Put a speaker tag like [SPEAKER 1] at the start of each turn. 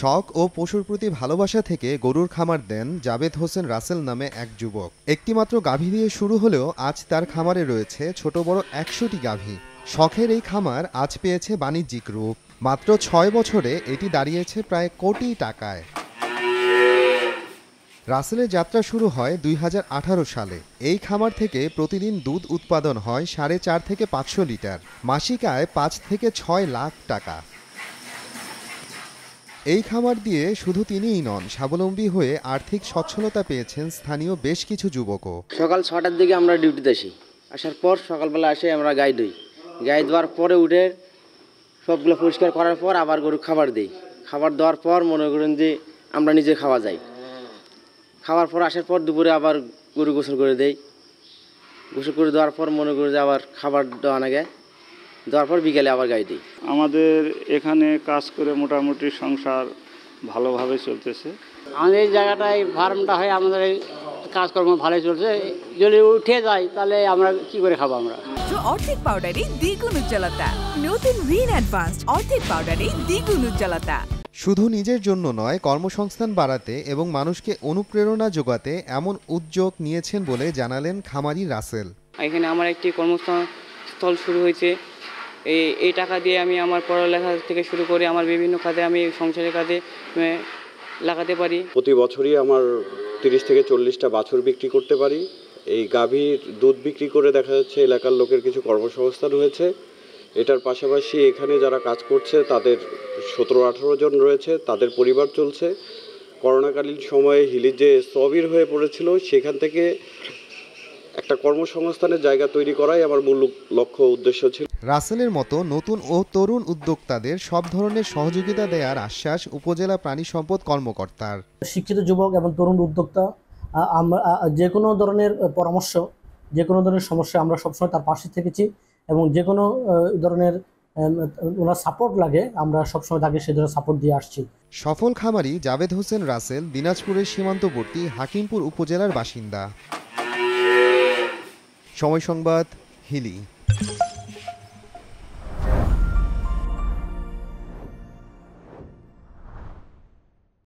[SPEAKER 1] শখ ও পশুর প্রতি ভালোবাসা থেকে গরুর খামার দেন জাবেদ হোসেন রাসেল নামে এক যুবক একটিমাত্র গাভী দিয়ে শুরু হলেও আজ তার খামারে রয়েছে ছোট বড় একশোটি গাভী শখের এই খামার আজ পেয়েছে বাণিজ্যিক রূপ মাত্র ছয় বছরে এটি দাঁড়িয়েছে প্রায় কোটি টাকায় রাসেলের যাত্রা শুরু হয় দুই সালে এই খামার থেকে প্রতিদিন দুধ উৎপাদন হয় সাড়ে চার থেকে পাঁচশো লিটার মাসিক আয় পাঁচ থেকে ছয় লাখ টাকা এই খামার দিয়ে শুধু তিনিই নন স্বাবলম্বী হয়ে আর্থিক সচ্ছলতা পেয়েছেন স্থানীয় বেশ কিছু যুবকও
[SPEAKER 2] সকাল ছটার দিকে আমরা ডিউটিতে আসি আসার পর সকালবেলা আসে আমরা গাই দই গাই দেওয়ার পরে উঠে সবগুলো পরিষ্কার করার পর আবার গরু খাবার দিই খাবার দেওয়ার পর মনে করেন যে আমরা নিজে খাওয়া যাই খাওয়ার পর আসার পর দুপুরে আবার গরু গোসল করে দেই গোসল করে দেওয়ার পর মনে করি যে আবার খাবার দেওয়া লাগে দেওয়ার পর বিকেলে আবার গাড়ি দিই আমাদের এখানে কাজ করে মোটামুটি সংসার ভালোভাবে চলতেছে আমাদের এই জায়গাটায় ফার্মটা হয় আমাদের এই কাজকর্ম ভালোই চলছে যদি উঠে যায় তাহলে আমরা কি করে খাবো আমরা
[SPEAKER 1] অর্ধেক পাউডারে দ্বিগুণ উজ্জ্বলতা নতুন রিন অ্যাডভান্স অর্ধেক পাউডারে দ্বিগুণ উজ্জ্বলতা শুধু নিজের জন্য নয় কর্মসংস্থান বাড়াতে এবং মানুষকে অনুপ্রেরণা যোগাতে এমন উদ্যোগ নিয়েছেন বলে জানালেন খামারি রাসেল
[SPEAKER 2] এখানে আমার একটি কর্মস্থল শুরু হয়েছে এই এই টাকা দিয়ে আমি আমার পড়ালেখা থেকে শুরু করে আমার বিভিন্ন খাতে আমি সংসারের কাজে লাগাতে পারি
[SPEAKER 3] প্রতি বছরই আমার তিরিশ থেকে চল্লিশটা বাছুর বিক্রি করতে পারি এই গাভীর দুধ বিক্রি করে দেখা যাচ্ছে এলাকার লোকের কিছু কর্মসংস্থান রয়েছে এটার পাশাপাশি এখানে যারা কাজ করছে তাদের সতেরো আঠারো জন রয়েছে তাদের পরিবার চলছে করোনাকালীন সময়ে হিলি যে স্থবির হয়ে পড়েছিল সেখান থেকে একটা কর্মসংস্থানের জায়গা তৈরি করাই আমার মূল লক্ষ্য উদ্দেশ্য ছিল
[SPEAKER 1] রাসেলের মতো নতুন ও তরুণ উদ্যোক্তাদের সব ধরনের সহযোগিতা দেওয়ার আশ্বাস উপজেলা প্রাণী সম্পদ কর্মকর্তার শিক্ষিত যুবক এবং তরুণ
[SPEAKER 2] উদ্যোক্তা আমরা যে কোনো ধরনের পরামর্শ যে কোনো ধরনের সমস্যা আমরা সবসময় তার পাশে থেকেছি এবং যে কোনো ধরনের ওনার
[SPEAKER 1] সাপোর্ট লাগে আমরা সবসময় তাকে সে সাপোর্ট দিয়ে আসছি সফল খামারি জাভেদ হোসেন রাসেল দিনাজপুরের সীমান্তবর্তী হাকিমপুর উপজেলার বাসিন্দা সময় সংবাদ হিলি